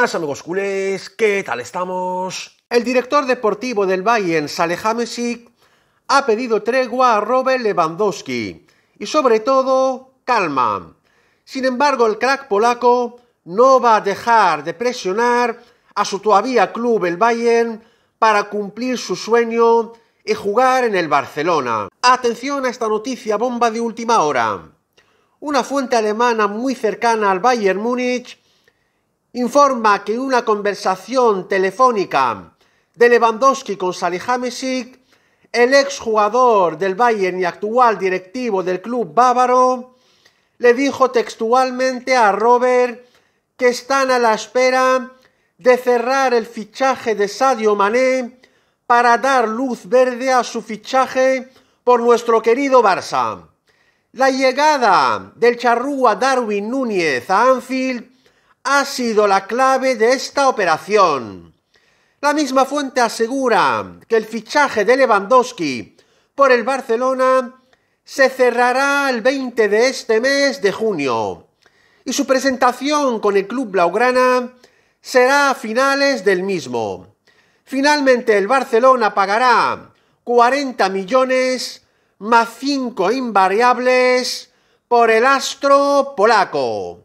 buenas amigos culés, ¿qué tal estamos? El director deportivo del Bayern, Hamesik, ha pedido tregua a Robert Lewandowski y sobre todo calma. Sin embargo, el crack polaco no va a dejar de presionar a su todavía club, el Bayern, para cumplir su sueño y jugar en el Barcelona. Atención a esta noticia bomba de última hora. Una fuente alemana muy cercana al Bayern Múnich informa que una conversación telefónica de Lewandowski con Salihamidzic, el exjugador del Bayern y actual directivo del club bávaro, le dijo textualmente a Robert que están a la espera de cerrar el fichaje de Sadio Mané para dar luz verde a su fichaje por nuestro querido Barça. La llegada del charrúa Darwin Núñez a Anfield ha sido la clave de esta operación. La misma fuente asegura que el fichaje de Lewandowski por el Barcelona se cerrará el 20 de este mes de junio y su presentación con el club blaugrana será a finales del mismo. Finalmente el Barcelona pagará 40 millones más 5 invariables por el astro polaco.